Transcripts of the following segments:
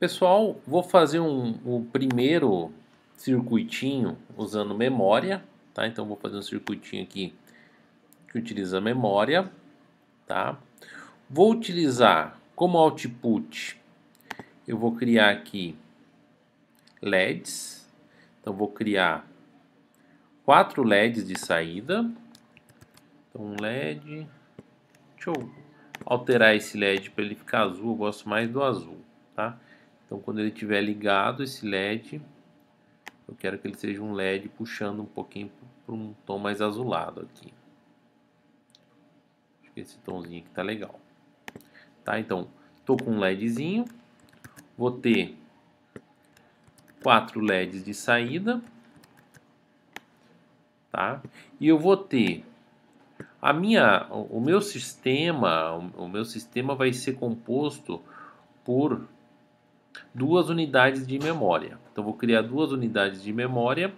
Pessoal, vou fazer um, primeiro circuitinho usando memória, tá? Então vou fazer um circuitinho aqui que utiliza memória, tá? Vou utilizar como output, eu vou criar aqui LEDs. Então vou criar quatro LEDs de saída. Então um LED, deixa eu alterar esse LED para ele ficar azul, eu gosto mais do azul, tá? Então quando ele estiver ligado, esse LED, eu quero que ele seja um LED puxando um pouquinho para um tom mais azulado aqui. Acho que esse tomzinho aqui tá legal. Tá, então, tô com um LEDzinho, vou ter quatro LEDs de saída, tá? E eu vou ter a minha, o meu sistema, o meu sistema vai ser composto por duas unidades de memória. Então vou criar duas unidades de memória,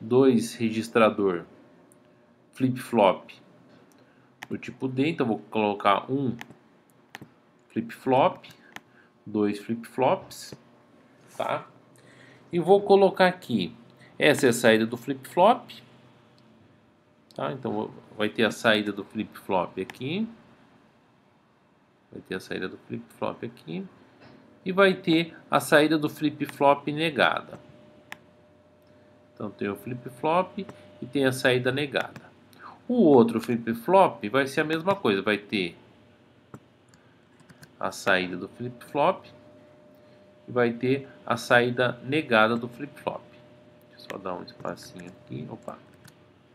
dois registrador flip-flop do tipo D, então vou colocar um flip-flop, dois flip-flops, tá? E vou colocar aqui, essa é a saída do flip-flop, tá? Então vai ter a saída do flip-flop aqui, vai ter a saída do flip-flop aqui, e vai ter a saída do flip-flop negada. Então tem o flip-flop e tem a saída negada. O outro flip-flop vai ser a mesma coisa, vai ter a saída do flip-flop e vai ter a saída negada do flip-flop. Deixa eu só dar um espacinho aqui, opa.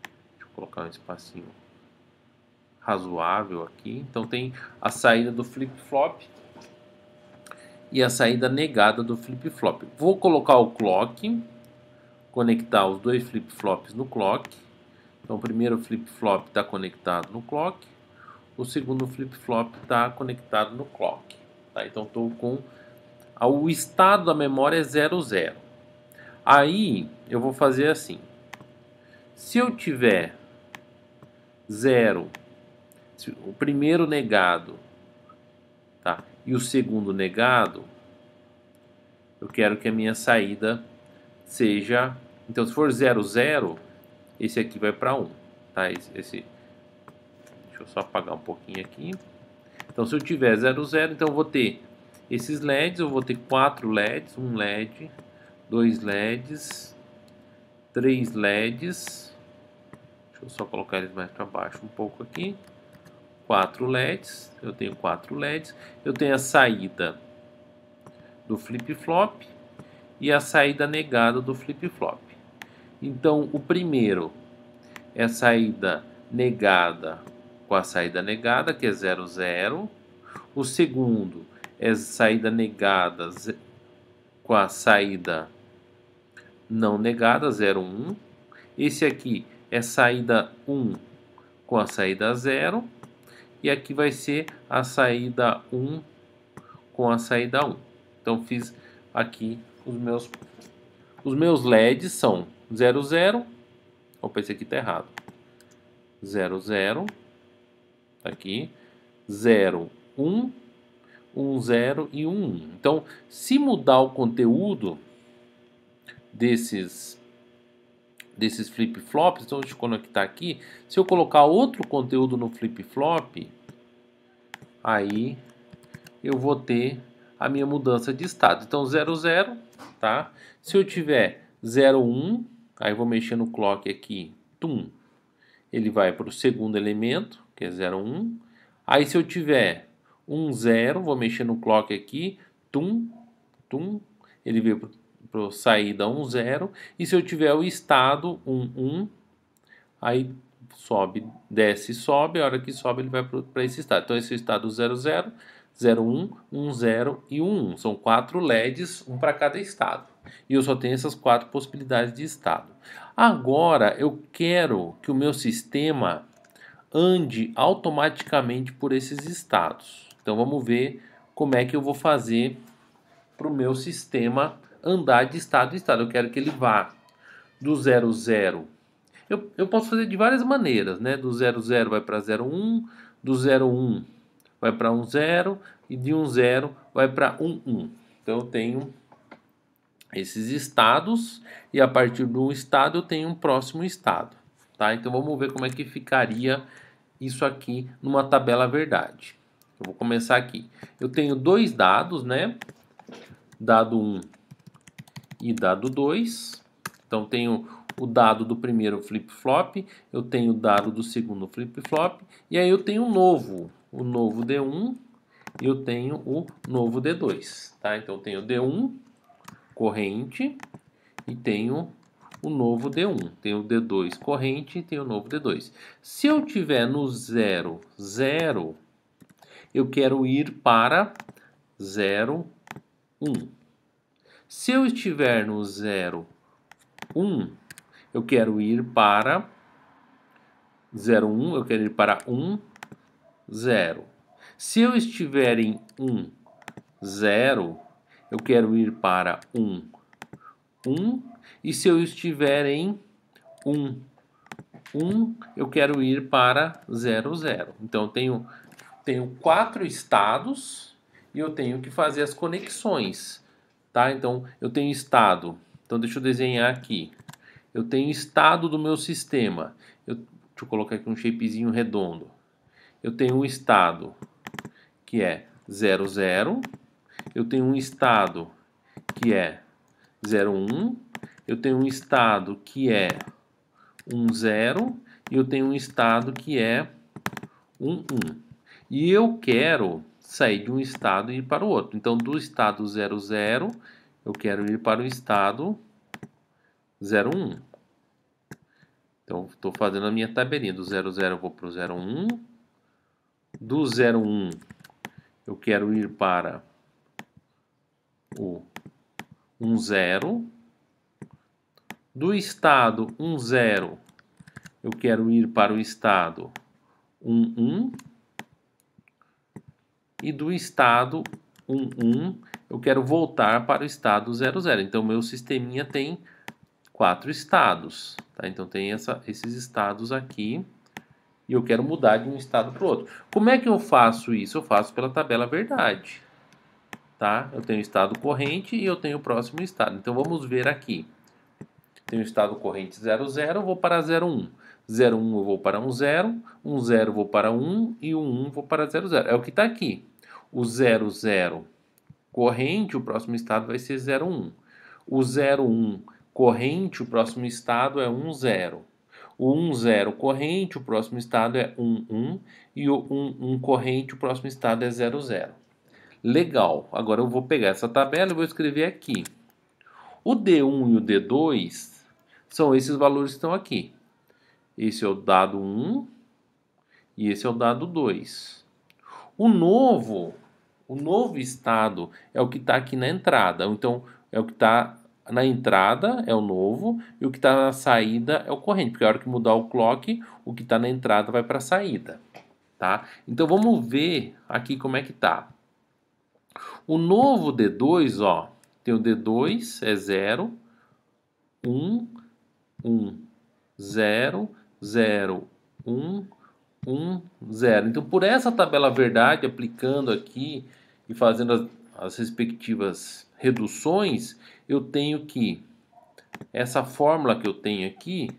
Deixa eu colocar um espacinho razoável aqui. Então tem a saída do flip-flop e a saída negada do flip-flop. Vou colocar o clock, conectar os dois flip-flops no clock. Então o primeiro flip-flop está conectado no clock, o segundo flip-flop está conectado no clock. Tá? Então estou com o estado da memória é 00. Aí eu vou fazer assim. Se eu tiver 0, o primeiro negado, tá? e o segundo negado, eu quero que a minha saída seja. Então, se for 0, 0, esse aqui vai para 1. tá? Esse, esse, deixa eu só apagar um pouquinho aqui. Então, se eu tiver 0, 0, então eu vou ter esses LEDs, eu vou ter 4 LEDs, 1 LED, 2 LEDs, 3 LEDs. Deixa eu só colocar eles mais para baixo um pouco aqui quatro LEDs, eu tenho quatro LEDs, eu tenho a saída do flip-flop e a saída negada do flip-flop. Então, o primeiro é a saída negada com a saída negada, que é 0, 0. O segundo é saída negada com a saída não negada, 0, 1. Esse aqui é saída 1 com a saída 0. E aqui vai ser a saída 1 com a saída 1. Então fiz aqui os meus os meus LEDs são 00. Opa, esse aqui tá errado. 00 tá aqui 0 1 1 0 e 1. Então, se mudar o conteúdo desses desses flip-flops, então deixa eu conectar aqui. Se eu colocar outro conteúdo no flip-flop, aí eu vou ter a minha mudança de estado. Então 00, tá? Se eu tiver 01, aí eu vou mexer no clock aqui, tum. Ele vai para o segundo elemento, que é 01. Aí se eu tiver 10, vou mexer no clock aqui, tum, tum, ele veio para para saída 1,0 e se eu tiver o estado 1,1, aí sobe, desce, sobe, a hora que sobe ele vai para esse estado. Então esse é o estado 00, 01, 10 e 11. São quatro LEDs, um para cada estado. E eu só tenho essas quatro possibilidades de estado. Agora eu quero que o meu sistema ande automaticamente por esses estados. Então vamos ver como é que eu vou fazer para o meu sistema andar de estado em estado. Eu quero que ele vá do 00. Eu, eu posso fazer de várias maneiras, né? Do 00 vai para 01, do 01 vai para 10 e de 10 vai para 11. Então eu tenho esses estados e a partir de um estado eu tenho um próximo estado, tá? Então vamos ver como é que ficaria isso aqui numa tabela verdade. Eu vou começar aqui. Eu tenho dois dados, né? Dado 1 um e dado 2. Então tenho o dado do primeiro flip-flop, eu tenho o dado do segundo flip-flop, e aí eu tenho o novo, o novo D1, e eu tenho o novo D2. Tá? Então eu tenho D1, corrente, e tenho o novo D1. tenho o D2 corrente e tenho o novo D2. Se eu tiver no 0, 0, eu quero ir para 0, 1. Um. Se eu estiver no 0, 1, eu quero ir para 0, 1, eu quero ir para 1, 0. Se eu estiver em 1, 0, eu quero ir para 1, 1. E se eu estiver em 1, 1, eu quero ir para 0, 0. Então, eu tenho, tenho quatro estados e eu tenho que fazer as conexões tá? Então eu tenho estado. Então deixa eu desenhar aqui. Eu tenho estado do meu sistema. Eu, deixa eu colocar aqui um shapezinho redondo. Eu tenho um estado que é 00. Eu tenho um estado que é 01. Eu tenho um estado que é 10 e eu tenho um estado que é 11. E eu quero sair de um estado e ir para o outro. Então, do estado 00, eu quero ir para o estado 01. Então, estou fazendo a minha tabelinha. Do 00 eu vou para o 01. Do 01 eu quero ir para o 10. Do estado 10 eu quero ir para o estado 11 e do estado 1, 1 eu quero voltar para o estado 00. Então, meu sisteminha tem quatro estados. Tá? Então, tem essa, esses estados aqui e eu quero mudar de um estado para o outro. Como é que eu faço isso? Eu faço pela tabela verdade. Tá? Eu tenho o estado corrente e eu tenho o próximo estado. Então, vamos ver aqui. Tenho o estado corrente 00, vou para 01. 01 eu vou para 10, 10 vou para 1 e 11 vou para 00. É o que está aqui o 00 corrente, o próximo estado vai ser 01. O 01 corrente, o próximo estado é 10. O 10 corrente, o próximo estado é 11 e o 11 corrente, o próximo estado é 00. Legal. Agora eu vou pegar essa tabela e vou escrever aqui. O D1 e o D2 são esses valores que estão aqui. Esse é o dado 1 e esse é o dado 2. O novo o novo estado é o que está aqui na entrada. Então, é o que está na entrada é o novo e o que está na saída é o corrente, porque a hora que mudar o clock, o que está na entrada vai para a saída, tá? Então vamos ver aqui como é que está. O novo D2, ó, tem o D2 é 0, 1, 1, 0, 0, 1, 1, 0. Então por essa tabela verdade, aplicando aqui e fazendo as, as respectivas reduções, eu tenho que essa fórmula que eu tenho aqui,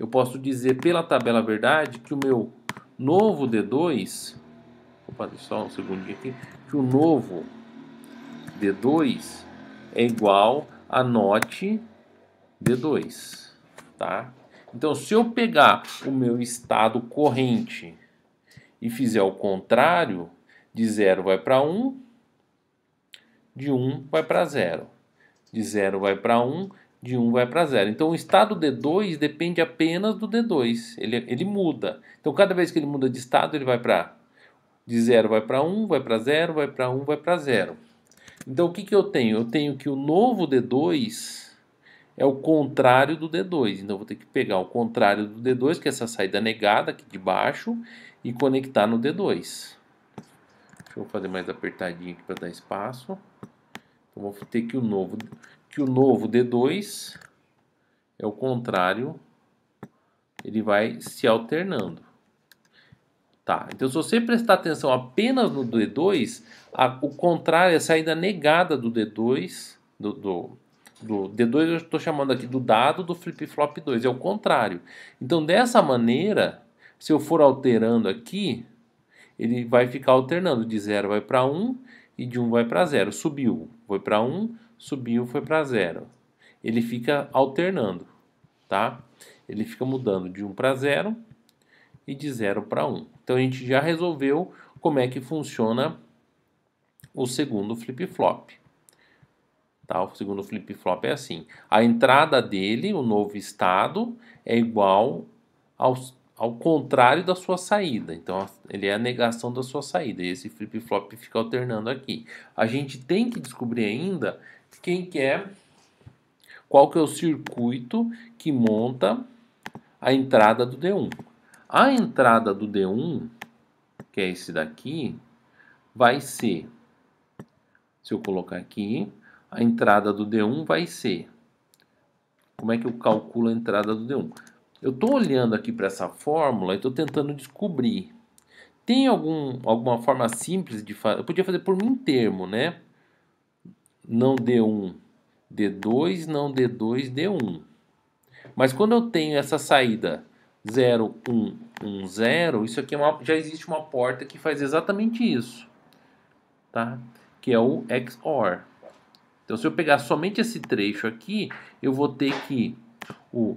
eu posso dizer pela tabela verdade que o meu novo D2, opa, só um segundinho aqui, que o novo D2 é igual a note D2, tá? Então, se eu pegar o meu estado corrente e fizer o contrário, de 0 vai para 1, um, de 1 vai para 0. De 0 vai para 1, de 1 vai para 0. Então o estado D2 depende apenas do D2, ele, ele muda. Então cada vez que ele muda de estado, ele vai para de 0 vai para 1, vai para 0, vai para 1, vai para 0. Então o que, que eu tenho? Eu tenho que o novo D2 é o contrário do D2. Então eu vou ter que pegar o contrário do D2, que é essa saída negada aqui de baixo, e conectar no D2. Deixa eu fazer mais apertadinho aqui para dar espaço. Então, vou ter que o novo, que o novo D2 é o contrário, ele vai se alternando. Tá, então se você prestar atenção apenas no D2, a, o contrário é a saída negada do D2, do, do, do D2 eu estou chamando aqui do dado do flip-flop 2, é o contrário. Então dessa maneira, se eu for alterando aqui, ele vai ficar alternando de 0 vai para 1 um, e de 1 um vai para 0. Subiu, foi para 1, um, subiu, foi para 0. Ele fica alternando, tá? Ele fica mudando de 1 para 0 e de 0 para 1. Então a gente já resolveu como é que funciona o segundo flip-flop. Tá? O segundo flip-flop é assim. A entrada dele, o novo estado, é igual aos ao contrário da sua saída. Então, ele é a negação da sua saída. E esse flip-flop fica alternando aqui. A gente tem que descobrir ainda quem que é, qual que é o circuito que monta a entrada do D1. A entrada do D1, que é esse daqui, vai ser, se eu colocar aqui, a entrada do D1 vai ser, como é que eu calculo a entrada do D1? eu estou olhando aqui para essa fórmula e estou tentando descobrir. Tem algum, alguma forma simples de fazer? Eu podia fazer por um termo, né? Não D1, D2, não D2, D1. Mas quando eu tenho essa saída 0, 1, 1, 0, isso aqui é uma, já existe uma porta que faz exatamente isso, tá? Que é o XOR. Então, se eu pegar somente esse trecho aqui, eu vou ter que o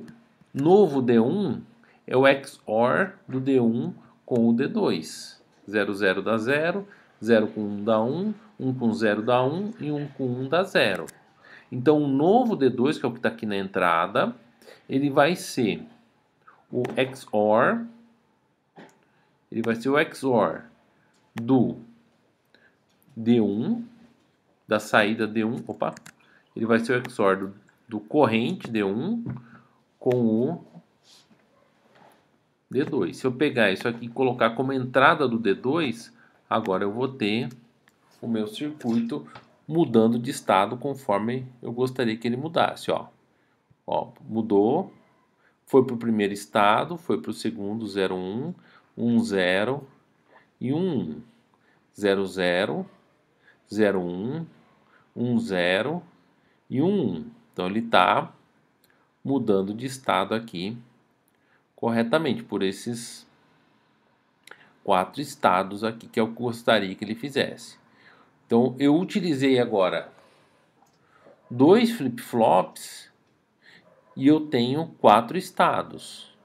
Novo D1 é o XOR do D1 com o D2. 0, 0 dá 0, 0 com 1 dá 1, 1 com 0 dá 1 e 1 com 1 dá 0. Então, o novo D2, que é o que está aqui na entrada, ele vai ser o XOR, ele vai ser o XOR do D1, da saída D1, opa, ele vai ser o XOR do, do corrente D1 com o D2. Se eu pegar isso aqui e colocar como entrada do D2, agora eu vou ter o meu circuito mudando de estado conforme eu gostaria que ele mudasse. Ó, ó mudou, foi para o primeiro estado, foi para o segundo 0, 1, 0 e 1, 0, 0, 0, 1, 1, 0 e 1. Então ele está mudando de estado aqui corretamente por esses quatro estados aqui que eu gostaria que ele fizesse. Então eu utilizei agora dois flip-flops e eu tenho quatro estados.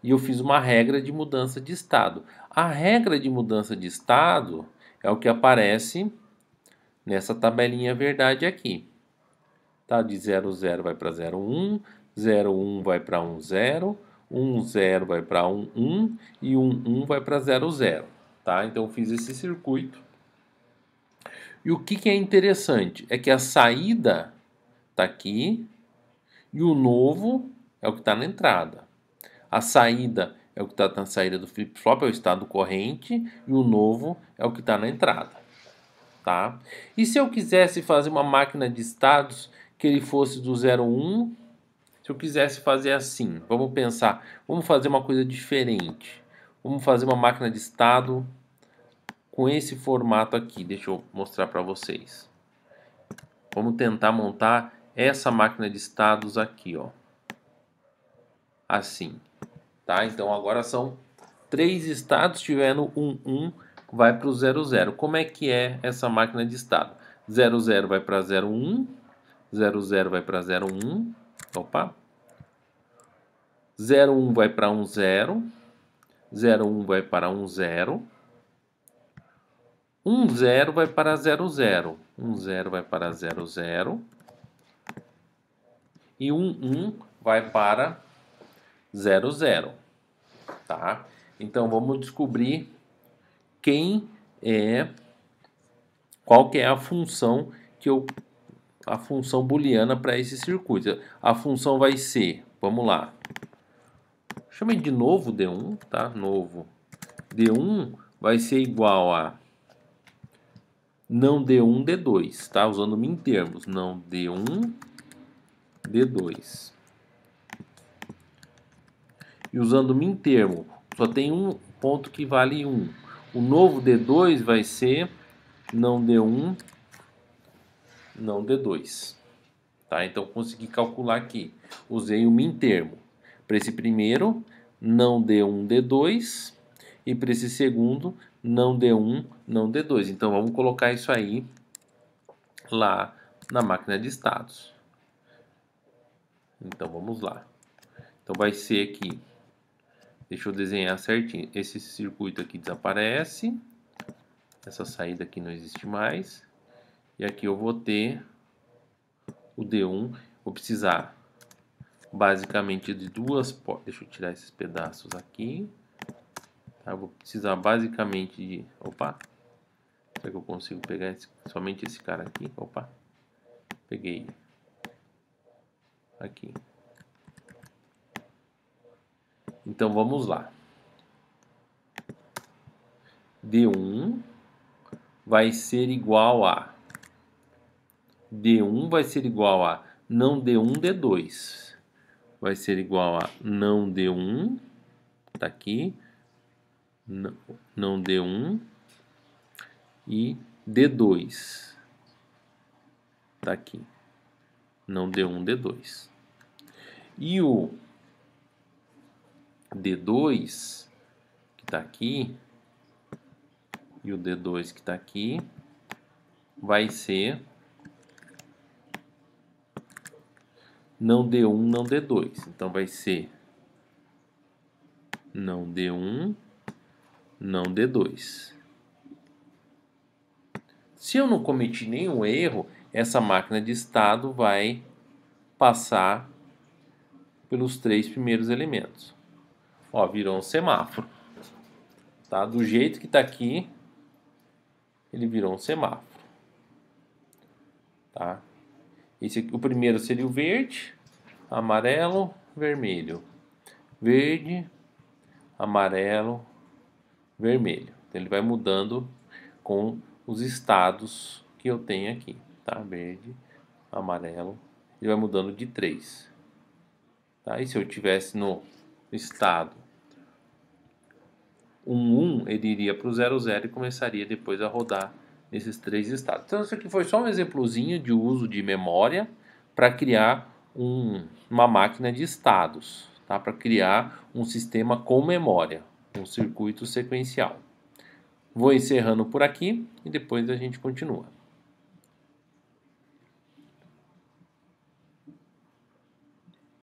E eu fiz uma regra de mudança de estado. A regra de mudança de estado é o que aparece nessa tabelinha verdade aqui. Tá? De 00 vai para 01, 0, 1 vai para 1, 0, 1, 0 vai para 1, 1 e 1, 1 vai para 0, 0. Tá? Então, fiz esse circuito. E o que, que é interessante é que a saída está aqui e o novo é o que está na entrada. A saída é o que está na saída do flip-flop, é o estado corrente, e o novo é o que está na entrada. Tá? E se eu quisesse fazer uma máquina de estados que ele fosse do 01 se eu quisesse fazer assim, vamos pensar, vamos fazer uma coisa diferente. Vamos fazer uma máquina de estado com esse formato aqui. Deixa eu mostrar para vocês. Vamos tentar montar essa máquina de estados aqui, ó. Assim, tá? Então agora são três estados, tiver no 1, 1, vai para o 0, 0. Como é que é essa máquina de estado? 0, 0 vai para 0, 1, 0, 0 vai para 0, 1, Opa. 0, vai para 10, 01 vai para 10, 10 vai para 00, 10 vai para 00 E 11 vai para 00, Tá? Então, vamos descobrir quem é... Qual que é a função que eu a função booleana para esse circuito. A função vai ser, vamos lá, chamei de novo D1, tá? Novo. D1 vai ser igual a não D1, D2, tá? Usando em termos, não D1, D2. E usando min termo, só tem um ponto que vale 1. O novo D2 vai ser não D1, não D2. Tá? Então, consegui calcular aqui. Usei o min termo. Para esse primeiro, não D1, D2. E para esse segundo, não D1, não D2. Então, vamos colocar isso aí lá na máquina de estados. Então, vamos lá. Então, vai ser aqui. Deixa eu desenhar certinho. Esse circuito aqui desaparece. Essa saída aqui não existe mais. E aqui eu vou ter o D1. Vou precisar basicamente de duas portas. Deixa eu tirar esses pedaços aqui. Tá, eu vou precisar basicamente de... Opa! Será que eu consigo pegar esse... somente esse cara aqui? Opa! Peguei. Aqui. Então vamos lá. D1 vai ser igual a D1 vai ser igual a não D1, D2. Vai ser igual a não D1, tá, tá aqui, não, não D1 e D2, tá aqui, não D1, D2. E o D2, que está aqui, e o D2 que está aqui, vai ser não D1, não D2. Então vai ser não D1, não D2. Se eu não cometi nenhum erro, essa máquina de estado vai passar pelos três primeiros elementos. Ó, virou um semáforo. Tá? Do jeito que está aqui, ele virou um semáforo. Tá? Esse, o primeiro seria o verde, amarelo, vermelho. Verde, amarelo, vermelho. Então, ele vai mudando com os estados que eu tenho aqui, tá? Verde, amarelo, ele vai mudando de 3. Tá? E se eu tivesse no estado 1, 1, ele iria para o 0, 0 e começaria depois a rodar nesses três estados. Então, isso aqui foi só um exemplozinho de uso de memória para criar um, uma máquina de estados, tá? para criar um sistema com memória, um circuito sequencial. Vou encerrando por aqui e depois a gente continua.